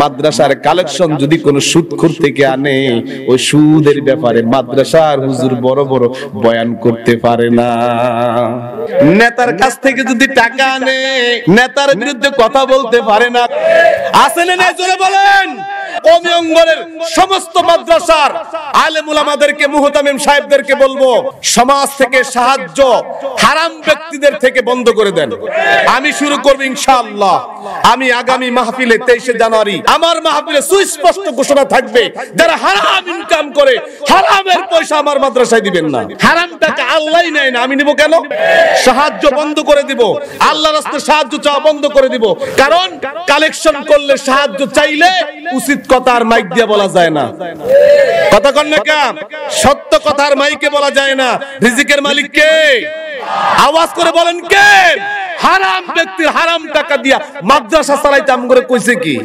মাদ্রাসার কালেকশন যদি কোনো সুদখোর থেকে আনে ওই সুদের ব্যাপারে মাদ্রাসার হুজুর বড় বড় বয়ান করতে পারে না নেতার কাছ থেকে যদি টাকা আনে নেতার বিরুদ্ধে কথা বলতে পারে না আসেন না বলেন কমি অঙ্গনের সমস্ত মাদ্রাসার আলেমুল আমাদেরকে মুহতামিম সাহেবদেরকে বলবো সমাজ থেকে সাহায্য হারাম ব্যক্তিদের থেকে বন্ধ করে দেন আমি শুরু করব ইনশাআল্লাহ আমি আগামী মাহফিলে তেইশে জানুয়ারি আমার মাহফিলে সুস্পষ্ট ঘোষণা থাকবে যারা হারাম ইনকাম করে হারামের পয়সা আমার মাদ্রাসায় দিবেন না হারাম টাকা আল্লাহ নেয় না আমি নিব কেন সাহায্য বন্ধ করে দিব আল্লাহ রাস্তায় সাহায্য চাওয়া বন্ধ করে দিব কারণ কালেকশন করলে সাহায্য চাইলে উচিত কথার মাইক দিয়ে বলা যায় না কথা কন না কেন সত্য কথার মাইকে বলা যায় না রিজিকের মালিক কে আওয়াজ করে বলেন কে হারাম ব্যক্তির হারাম টাকা দিয়া মাদ্রাসা চালাইতে আমি করে কইছে কি